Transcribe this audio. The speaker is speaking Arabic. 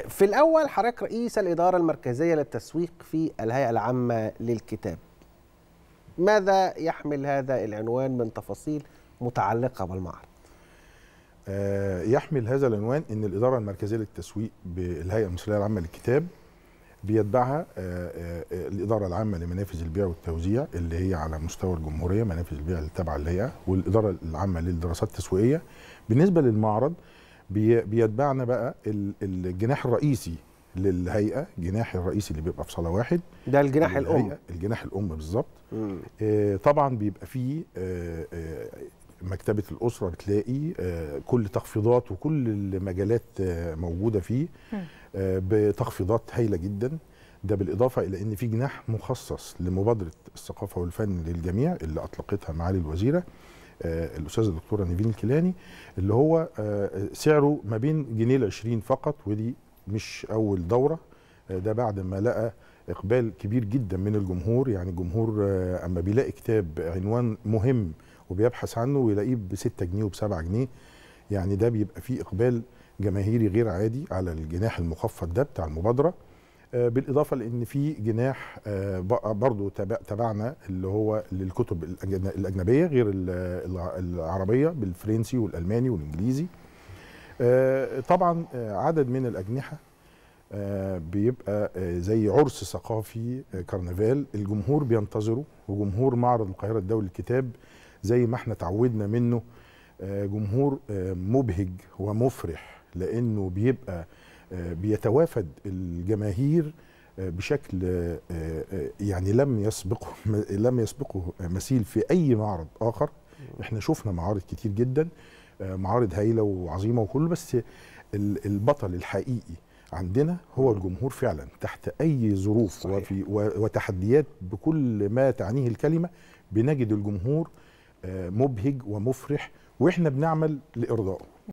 في الأول حضرتك رئيس الإدارة المركزية للتسويق في الهيئة العامة للكتاب ماذا يحمل هذا العنوان من تفاصيل متعلقة بالمعرض؟ آه، يحمل هذا العنوان أن الإدارة المركزية للتسويق بالهيئة المصرية العامة للكتاب بيتبعها آه، آه، الإدارة العامة لمنافذ البيع والتوزيع اللي هي على مستوى الجمهورية منافذ البيع التابعة للهيئة والإدارة العامة للدراسات التسويقية بالنسبة للمعرض بيتبعنا بقى الجناح الرئيسي للهيئه الجناح الرئيسي اللي بيبقى في صاله واحد ده الجناح الام الجناح الام بالظبط آه، طبعا بيبقى فيه آه، آه، مكتبه الاسره بتلاقي كل تخفيضات وكل المجالات موجوده فيه بتخفيضات هايله جدا ده بالاضافه الى ان في جناح مخصص لمبادره الثقافه والفن للجميع اللي اطلقتها معالي الوزيره آه، الاستاذ الدكتوره نيفين الكيلاني اللي هو آه، سعره ما بين جنيه ل 20 فقط ودي مش اول دوره آه، ده بعد ما لقى اقبال كبير جدا من الجمهور يعني الجمهور اما بيلاقي كتاب عنوان مهم وبيبحث عنه ويلاقيه ب 6 جنيه وب 7 جنيه يعني ده بيبقى فيه اقبال جماهيري غير عادي على الجناح المخفض ده بتاع المبادره آه، بالاضافه لان في جناح آه، برضو تبعنا اللي هو للكتب الاجنبيه غير العربيه بالفرنسي والالماني والانجليزي آه، طبعا عدد من الاجنحه بيبقى زي عرس ثقافي كرنفال الجمهور بينتظره وجمهور معرض القاهره الدولي للكتاب زي ما احنا اتعودنا منه جمهور مبهج ومفرح لانه بيبقى آه، بيتوافد الجماهير آه، بشكل آه، يعني لم يسبقه لم يسبقه مثيل في اي معرض اخر احنا شفنا معارض كتير جدا معارض هايله وعظيمه وكله بس البطل الحقيقي عندنا هو الجمهور فعلا تحت اي ظروف صحيح. وفي وتحديات بكل ما تعنيه الكلمه بنجد الجمهور مبهج ومفرح واحنا بنعمل لارضائه